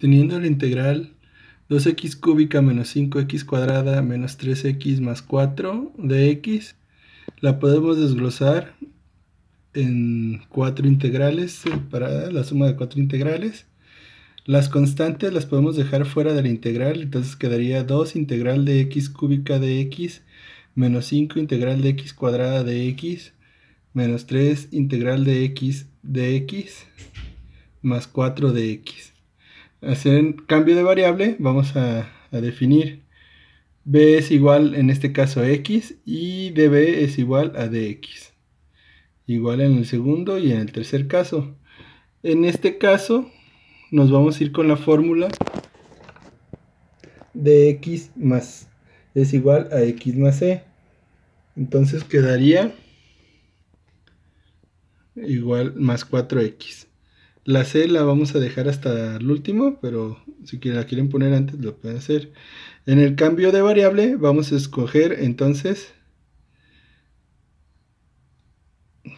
teniendo la integral 2x cúbica menos 5x cuadrada menos 3x más 4 de x, la podemos desglosar en cuatro integrales separadas, la suma de cuatro integrales. Las constantes las podemos dejar fuera de la integral, entonces quedaría 2 integral de x cúbica de x menos 5 integral de x cuadrada de x menos 3 integral de x de x más 4 de x hacer cambio de variable, vamos a, definir b es igual en este caso a x y db es igual a dx. Igual en el segundo y en el tercer caso. En este caso nos vamos a ir con la fórmula de x más es igual a x más e. Entonces quedaría igual más 4x. La C la vamos a dejar hasta el último, pero si la quieren poner antes lo pueden hacer. En el cambio de variable vamos a escoger entonces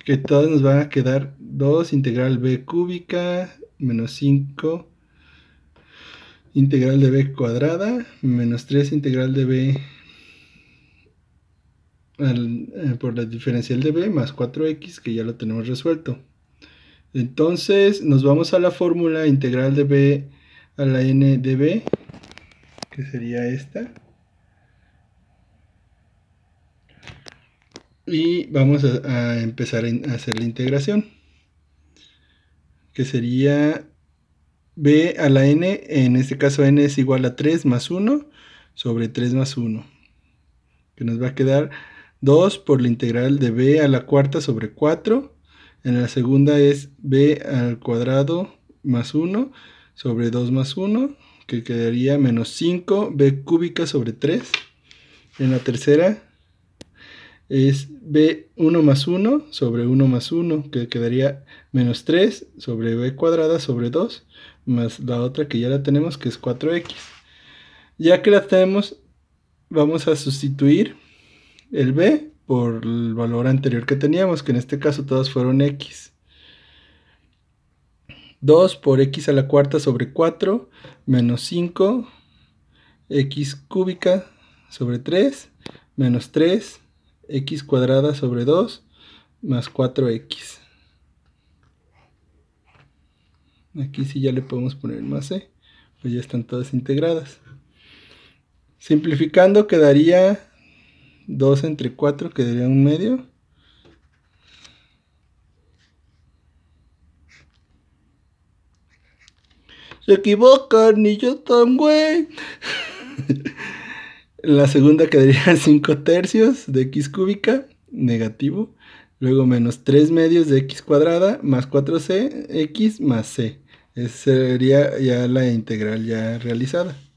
que todas nos van a quedar 2 integral b cúbica menos 5 integral de b cuadrada menos 3 integral de b eh, por la diferencial de b más 4x que ya lo tenemos resuelto. Entonces nos vamos a la fórmula integral de b a la n de b, que sería esta. Y vamos a, empezar a hacer la integración, que sería b a la n, en este caso n es igual a 3 más 1 sobre 3 más 1, que nos va a quedar 2 por la integral de b a la cuarta sobre 4 en la segunda es b al cuadrado más 1 sobre 2 más 1, que quedaría menos 5b cúbica sobre 3. En la tercera es b1 más 1 sobre 1 más 1, que quedaría menos 3 sobre b cuadrada sobre 2, más la otra que ya la tenemos, que es 4x. Ya que la tenemos, vamos a sustituir el b por el valor anterior que teníamos, que en este caso todas fueron x. 2 por x a la cuarta sobre 4 menos 5 x cúbica sobre 3 menos 3 x cuadrada sobre 2 más 4x. Aquí sí ya le podemos poner más e, pues ya están todas integradas. Simplificando quedaría 2 entre 4 quedaría un medio. Se equivocan, ni yo tan güey. La segunda quedaría 5 tercios de x cúbica, negativo. Luego menos 3 medios de x cuadrada más 4c, x más c. Esa sería ya la integral ya realizada.